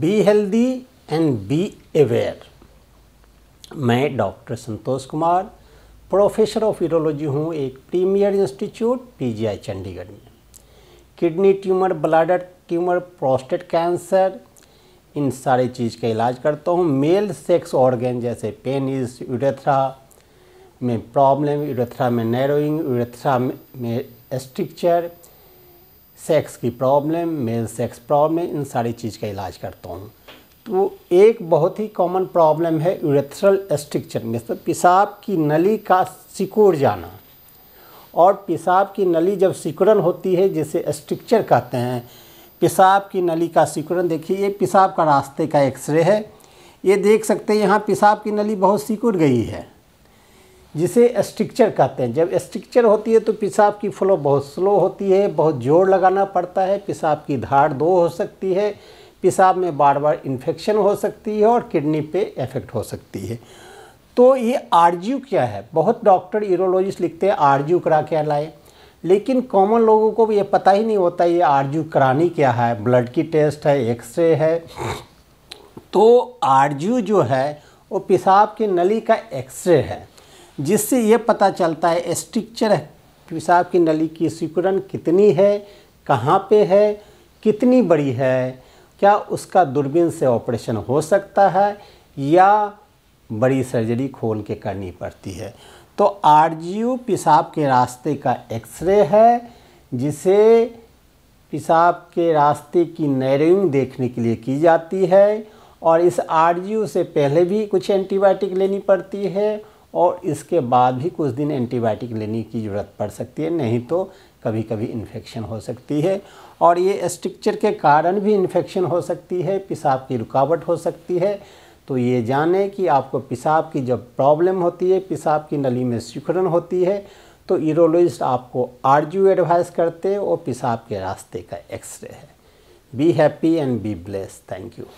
B healthy and be aware मैं doctor Santosh Kumar professor of urology हूँ एक प्रीमियर इंस्टीट्यूट पीजीआई चंडीगढ़ में kidney tumour blood tumour prostate cancer इन सारे चीज़ का इलाज करता हूँ मेल सेक्स ऑर्गेन जैसे पेनिस यूरेथ्रा में प्रॉब्लम यूरेथ्रा में नैरोइंग यूरेथ्रा में स्ट्रिक्चर सेक्स की प्रॉब्लम मेल सेक्स प्रॉब्लम इन सारी चीज़ का इलाज करता हूँ तो एक बहुत ही कॉमन प्रॉब्लम है यूरेथ्रल स्ट्रिक्चर में तो पेशाब की नली का सिकुड़ जाना और पेशाब की नली जब सिकुड़न होती है जिसे स्ट्रिक्चर कहते हैं पेशाब की नली का सिकुड़न देखिए ये पेशाब का रास्ते का एक्सरे है ये देख सकते हैं यहाँ पेशाब की नली बहुत सिकुड़ गई है जिसे स्ट्रिक्चर कहते हैं जब स्ट्रिक्चर होती है तो पेशाब की फ्लो बहुत स्लो होती है बहुत जोर लगाना पड़ता है पेशाब की धार दो हो सकती है पेशाब में बार बार इन्फेक्शन हो सकती है और किडनी पे इफेक्ट हो सकती है तो ये आर क्या है बहुत डॉक्टर यूरोलॉजिस्ट लिखते हैं आरजीयू करा क्या लाए लेकिन कॉमन लोगों को ये पता ही नहीं होता ये आर करानी क्या है ब्लड की टेस्ट है एक्सरे है तो आर जो है वो पेशाब की नली का एक्सरे है जिससे ये पता चलता है स्ट्रक्चर पेशाब की नली की सिकुड़न कितनी है कहाँ पे है कितनी बड़ी है क्या उसका दूरबीन से ऑपरेशन हो सकता है या बड़ी सर्जरी खोल के करनी पड़ती है तो आर पेशाब के रास्ते का एक्सरे है जिसे पेशाब के रास्ते की नैरिंग देखने के लिए की जाती है और इस आर से पहले भी कुछ एंटीबायोटिक लेनी पड़ती है और इसके बाद भी कुछ दिन एंटीबायोटिक लेने की ज़रूरत पड़ सकती है नहीं तो कभी कभी इन्फेक्शन हो सकती है और ये स्ट्रक्चर के कारण भी इन्फेक्शन हो सकती है पेशाब की रुकावट हो सकती है तो ये जाने कि आपको पेशाब की जब प्रॉब्लम होती है पेशाब की नली में सिकुड़न होती है तो यूरोलॉजिस्ट आपको आरजू एडवाइस करते हैं और पेशाब के रास्ते का एक्सरे है be happy and be bless thank you